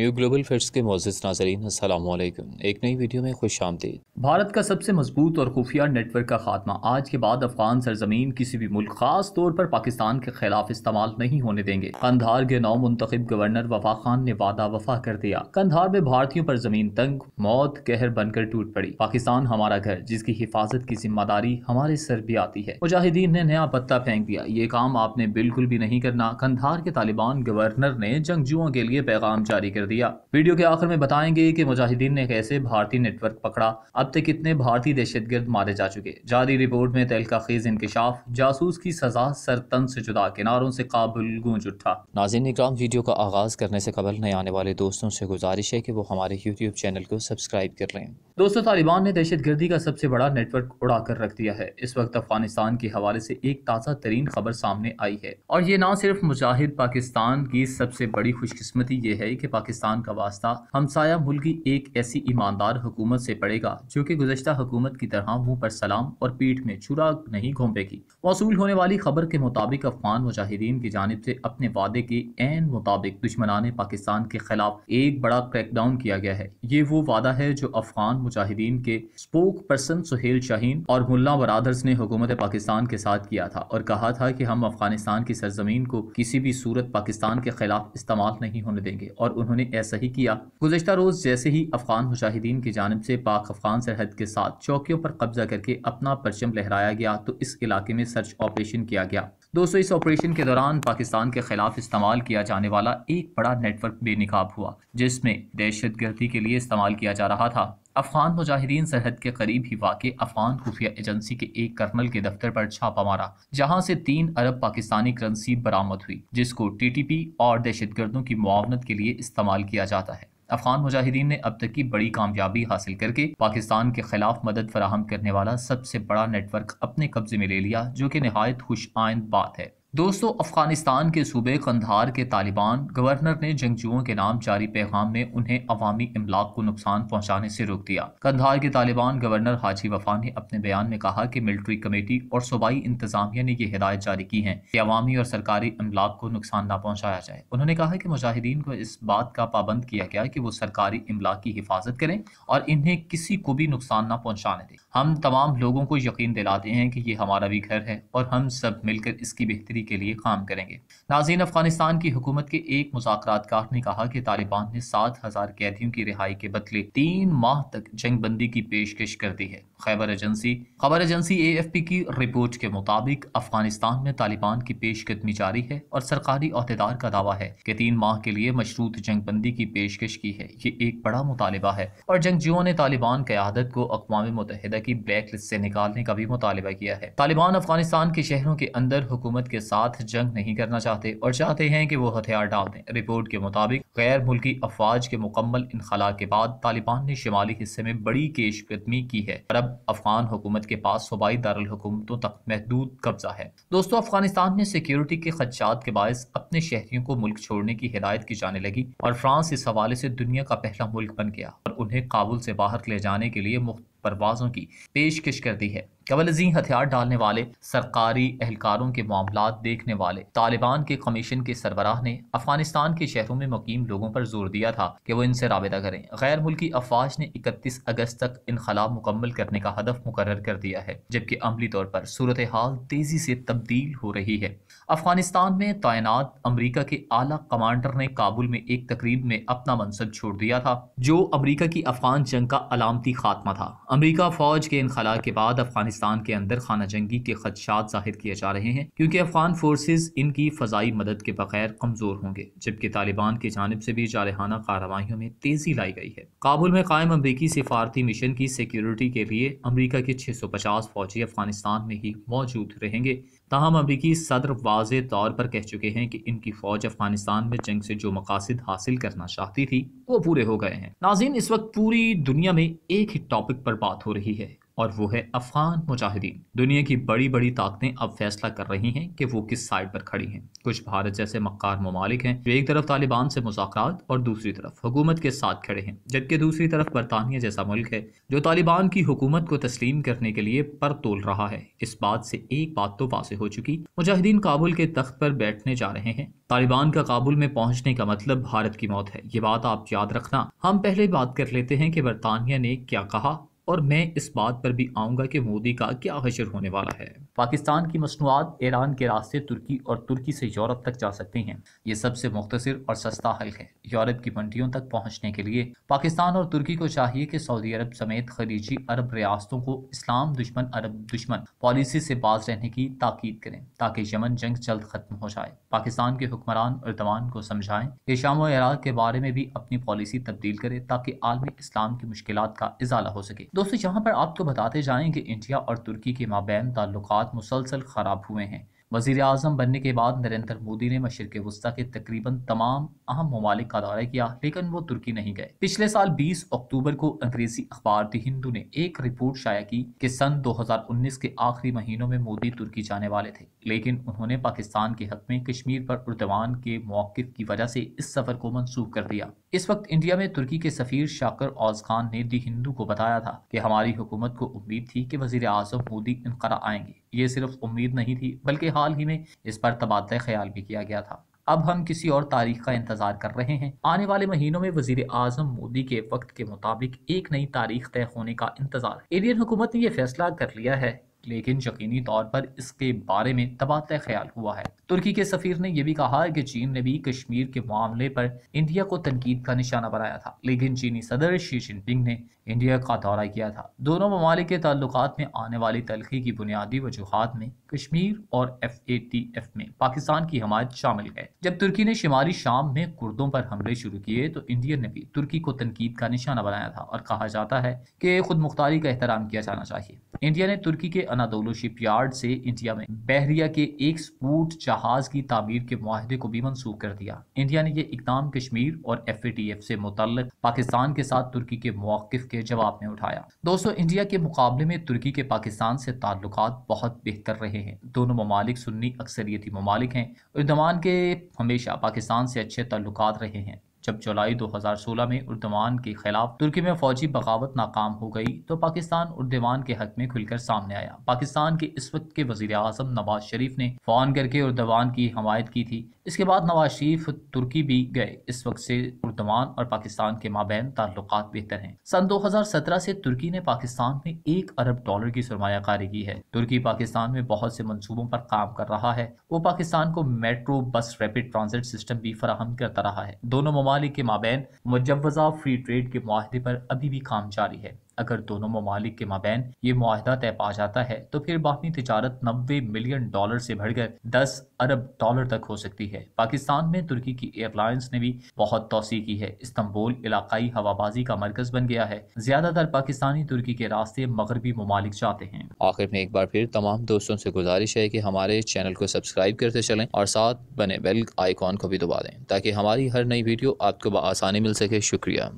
new global facts के मोजिस नाजरीन असलम एक नई वीडियो में खुश आमदीद भारत का सबसे मजबूत और खुफिया नेटवर्क का खात्मा आज के बाद अफगान सरजमीन किसी भी मुल्क खास तौर पर पाकिस्तान के खिलाफ इस्तेमाल नहीं होने देंगे कंधार के नौ मुंतब गवर्नर वफा खान ने वादा वफा कर दिया कंधार में भारतीयों पर जमीन तंग मौत कहर बनकर टूट पड़ी पाकिस्तान हमारा घर जिसकी हिफाजत की जिम्मेदारी हमारे सर भी आती है मुजाहिदीन ने नया पत्ता फेंक दिया ये काम आपने बिल्कुल भी नहीं करना कंधार के तालिबान गवर्नर ने जंगजुओं के लिए पैगाम जारी कर दिया वीडियो के आखिर में बताएंगे कि मुजाहिदीन ने कैसे भारतीय नेटवर्क पकड़ा अब तक कितने भारतीय दहशतगर्द मारे जा चुके जारी रिपोर्ट में तहलका खेज इंकशाफ जासूस की सजा सरतन से जुदा किनारों से काबुल गूंज उठा नाजिन इक्राम वीडियो का आगाज करने से कबल नए आने वाले दोस्तों से गुजारिश है की वो हमारे यूट्यूब चैनल को सब्सक्राइब कर लें दोस्तों तालिबान ने दहशत गर्दी का सबसे बड़ा नेटवर्क उड़ा कर रख दिया है इस वक्त अफगानिस्तान के हवाले से एक ताज़ा तरीन खबर सामने आई है और ये ना सिर्फ मुजाहिद पाकिस्तान की सबसे बड़ी खुशकिस्मती ये है कि पाकिस्तान पाकिस्तान का वास्ता हमसाया मुल्क की एक ऐसी ईमानदार हुकूमत से पड़ेगा जो कि गुजशत हुकूमत की तरह मुंह पर सलाम और पीठ में छुरा नहीं घोंपेगी मौसू होने वाली खबर के मुताबिक अफगान मुजाहिदीन की जानब से अपने वादे के एन मुताबिक दुश्मनान पाकिस्तान के खिलाफ एक बड़ा क्रैकडाउन किया गया है ये वो वादा है जो अफगान मुजाहिदीन के स्पोक पर्सन सुहेल शाहीन और मुला बरदर्स ने हुकूमत पाकिस्तान के साथ किया था और कहा था कि हम अफगानिस्तान की सरजमीन को किसी भी सूरत पाकिस्तान के खिलाफ इस्तेमाल नहीं होने देंगे और उन्होंने ऐसा ही किया गुजशत रोज जैसे ही अफगान मुजाहिदीन की जानब से पाक अफगान सरहद के साथ चौकियों पर कब्जा करके अपना परचम लहराया गया तो इस इलाके में सर्च ऑपरेशन किया गया दोस्तों इस ऑपरेशन के दौरान पाकिस्तान के खिलाफ इस्तेमाल किया जाने वाला एक बड़ा नेटवर्क बेनकाब हुआ जिसमें दहशत गर्दी के लिए इस्तेमाल किया जा रहा था अफगान मुजाहिदीन सरहद के करीब ही वाक़ अफगान खुफिया एजेंसी के एक कर्नल के दफ्तर पर छापा मारा जहां से तीन अरब पाकिस्तानी करंसी बरामद हुई जिसको टीटीपी और दहशत गर्दों की मुआवनत के लिए इस्तेमाल किया जाता है अफगान मुजाहिदीन ने अब तक की बड़ी कामयाबी हासिल करके पाकिस्तान के खिलाफ मदद फराहम करने वाला सबसे बड़ा नेटवर्क अपने कब्जे में ले लिया जो कि नहायत खुश आइंद बात है दोस्तों अफगानिस्तान के सूबे कंधार के तालिबान गवर्नर ने जंगजुओं के नाम जारी पैगाम में उन्हें अवामी इमलाक को नुकसान पहुंचाने से रोक दिया कंधार के तालिबान गवर्नर हाजी वफा ने अपने बयान में कहा कि मिलिट्री कमेटी और सूबाई इंतजामिया ने यह हिदायत जारी की है कि अवामी और सरकारी इमलाक को नुकसान न पहुँचाया जाए उन्होंने कहा कि मुजाहिदीन को इस बात का पाबंद किया गया कि वो सरकारी इमलाक की हिफाजत करें और इन्हें किसी को भी नुकसान न पहुँचाने दें हम तमाम लोगों को यकीन दिलाते हैं कि ये हमारा भी घर है और हम सब मिलकर इसकी बेहतरी बेहतरी के लिए काम करेंगे नाजीन अफगानिस्तान की हुकूमत के एक मुजाकर ने कहा कि तालिबान ने सात हजार कैदियों की रिहाई के बदले तीन माह तक जंग बंदी की पेशकश कर दी है खैबर एजेंसी खबर एजेंसी ए एफ पी की रिपोर्ट के मुताबिक अफगानिस्तान में तालिबान की पेशकदमी जारी है और सरकारी अहदेदार का दावा है कि तीन माह के लिए मशरूत जंग बंदी की पेशकश की है ये एक बड़ा मुतालबा है और जंगजुओं ने तालिबान क्यादत को अकवा मुतहदा की ब्लैक लिस्ट से निकालने का भी मुतालबा किया है तालिबान अफगानिस्तान के शहरों के अंदर हुकूमत के साथ जंग नहीं करना चाहते और चाहते हैं कि वो हथियार डाल दें रिपोर्ट के मुताबिक गैर मुल्की अफवाज के मुकम्मल इनखला के बाद तालिबान ने शिमाली हिस्से में बड़ी केशकदमी की है और अब अफगान हुकूमत के पास सूबाई दारकूमतों तक महदूद कब्जा है दोस्तों अफगानिस्तान में सिक्योरिटी के खदशात के बायस अपने शहरियों को मुल्क छोड़ने की हिदायत की जाने लगी और फ्रांस इस हवाले से दुनिया का पहला मुल्क बन गया और उन्हें काबुल से बाहर ले जाने के लिए मुख्त परवाज़ों की पेशकश कर दी है कबल जी हथियार डालने वाले सरकारी एहलकारों के मामला देखने वाले तालिबान के कमीशन के सरबराह ने अफगानिस्तान के शहरों में मुकीम लोगों पर जोर दिया था कि वो इनसे रबता करें गैर मुल्की अफवाज ने इकतीस अगस्त तक इनखला मुकम्मल करने का हदफ मुकर कर दिया है जबकि अमली तौर पर सूरत हाल तेजी से तब्दील हो रही है अफगानिस्तान में तैनात अमरीका के आला कमांडर ने काबुल में एक तकरीब में अपना मनसब छोड़ दिया था जो अमरीका की अफगान जंग का अलामती खात्मा था अमरीका फ़ौज के इनखला के बाद अफगानिस्तान के अंदर खाना जंगी के खदशात जाहिर किए जा रहे हैं क्योंकि अफगान फोर्सेज इनकी फजाई मदद के बगैर कमज़ोर होंगे जबकि तालिबान की जानब से भी जारहाना कार्रवाई में तेज़ी लाई गई है काबुल में कायम अमरीकी सिफारती मिशन की सिक्योरिटी के लिए अमरीका के छः सौ पचास फौजी अफगानिस्तान में ही मौजूद रहेंगे ताहम अमरीकी सदर वाज तौर पर कह चुके हैं की इनकी फ़ौज अफगानिस्तान में जंग से जो मकासद हासिल करना चाहती थी वो पूरे हो गए हैं नाजीन इस वक्त पूरी दुनिया में एक ही टॉपिक पर बात हो रही है और वो है अफगान मुजाहिदीन दुनिया की बड़ी बड़ी ताकतें अब फैसला कर रही हैं कि वो किस साइड पर खड़ी हैं कुछ भारत जैसे मक्कार ममालिक हैं जो एक तरफ तालिबान से मुजाकरात और दूसरी तरफ हुकूमत के साथ खड़े हैं जबकि दूसरी तरफ बरतानिया जैसा मुल्क है जो तालिबान की हुकूमत को तस्लीम करने के लिए पर तोल रहा है इस बात से एक बात तो वासे हो चुकी मुजाहिदीन काबुल के तख्त पर बैठने जा रहे हैं तालिबान का काबुल में पहुंचने का मतलब भारत की मौत है ये बात आप याद रखना हम पहले बात कर लेते हैं कि बरतानिया ने क्या कहा और मैं इस बात पर भी आऊँगा कि मोदी का क्या हशर होने वाला है पाकिस्तान की मसनूआत ईरान के रास्ते तुर्की और तुर्की से यूरोप तक जा सकते हैं ये सबसे मुख्तर और सस्ता हल है यूरोप की मंडियों तक पहुँचने के लिए पाकिस्तान और तुर्की को चाहिए कि सऊदी अरब समेत खलीजी अरब रियासतों को इस्लाम दुश्मन अरब दुश्मन पॉलिसी से बाज रहने की ताकीद करें ताकि यमन जंग जल्द खत्म हो जाए पाकिस्तान के हुक्मरान अरदवान को समझाएं कि शाम इराक के बारे में भी अपनी पॉलिसी तब्दील करें ताकि आलमी इस्लाम की मुश्किल का इजाला हो सके दोस्तों यहाँ पर आपको तो बताते जाए कि इंडिया और तुर्की के माबैन ताल्लुकात हालात मुसलसल ख़राब हुए हैं वजीर अजम बनने के बाद नरेंद्र मोदी ने मशरक वस्ती के तकरीबन तमाम अहम ममालिक का दौरा किया लेकिन वो तुर्की नहीं गए पिछले साल 20 अक्टूबर को अंग्रेजी अखबार दी हिंदू ने एक रिपोर्ट शाया की कि सन 2019 के आखिरी महीनों में मोदी तुर्की जाने वाले थे लेकिन उन्होंने पाकिस्तान के हक में कश्मीर पर उर्दवान के मौकफ की वजह से इस सफर को मनसूख कर दिया इस वक्त इंडिया में तुर्की के सफीर शाकर औज खान ने दी हिंदू को बताया था कि हमारी हुकूमत को उम्मीद थी कि वजीर आजम मोदी इनकरा आएंगे ये सिर्फ उम्मीद नहीं थी बल्कि हाल ही में इस पर तबादला ख्याल भी किया गया था अब हम किसी और तारीख का इंतजार कर रहे हैं आने वाले महीनों में वजीर आजम मोदी के वक्त के मुताबिक एक नई तारीख तय होने का इंतजार इंडियन हुकूमत ने यह फैसला कर लिया है लेकिन यकीनी तौर पर इसके बारे में तबादला ख्याल हुआ है तुर्की के सफीर ने यह भी कहा कि चीन ने भी कश्मीर के मामले पर इंडिया को तनकीद का निशाना बनाया था लेकिन चीनी सदर शी जिनपिंग ने इंडिया का दौरा किया था दोनों ममालिक के ताल्लुक में आने वाली तलखी की बुनियादी वजूहत में कश्मीर और एफ ए टी एफ में पाकिस्तान की हमायत शामिल है जब तुर्की ने शुमाली शाम में कुर्दों पर हमले शुरू किए तो इंडिया ने भी तुर्की को तनकीद का निशाना बनाया था और कहा जाता है कि खुद मुख्तारी का एहतराम किया जाना चाहिए इंडिया ने तुर्की के अनादोलो शिप यार्ड से इंडिया में बहरिया के एक स्पूट चाह जहाज की तमीर के माहदे को भी मनसूख कर दिया इंडिया ने यह इकदाम कश्मीर और एफ ए टी एफ से मुतल पाकिस्तान के साथ तुर्की के मौकफ के जवाब में उठाया दोस्तों इंडिया के मुकाबले में तुर्की के पाकिस्तान से ताल्लुक बहुत बेहतर रहे हैं दोनों ममालिक सुन्नी अक्सरियती ममालिक हैं उर्दमान के हमेशा पाकिस्तान से अच्छे ताल्लुक रहे हैं जब जुलाई 2016 में उर्दवान के खिलाफ तुर्की में फौजी बगावत नाकाम हो गई तो पाकिस्तान उर्दवान के हक में खुलकर सामने आया पाकिस्तान के इस वक्त के वजीर अजम नवाज शरीफ ने फोन करके उर्दवान की हमायत की थी इसके बाद नवाज शरीफ तुर्की भी गए इस वक्त से उर्दवान और पाकिस्तान के माबेन ताल्लुक बेहतर हैं सन सत्रह से तुर्की ने पाकिस्तान में एक अरब डॉलर की सरमाकारी की है तुर्की पाकिस्तान में बहुत से मनसूबों पर काम कर रहा है वो पाकिस्तान को metro bus rapid transit system भी फराहम करता रहा है दोनों ममालिक ममालिक के माबेन मुजवजा फ्री ट्रेड के माहदे पर अभी भी काम जारी है अगर दोनों ममालिक के माबेन ये माहदा तय पा जाता है तो फिर बाहमी तजारत नब्बे मिलियन डॉलर से बढ़कर दस अरब डॉलर तक हो सकती है पाकिस्तान में तुर्की की एयरलाइंस ने भी बहुत तोसी की है इस्तुल इलाकाई हवाबाजी का मरकज बन गया है ज्यादातर पाकिस्तानी तुर्की के रास्ते मगरबी ममालिक जाते हैं आखिर में एक बार फिर तमाम दोस्तों से गुजारिश है कि हमारे चैनल को सब्सक्राइब करते चलें और साथ बने बेल आइकॉन को भी दबा दें ताकि हमारी हर नई वीडियो आपको आसानी मिल सके शुक्रिया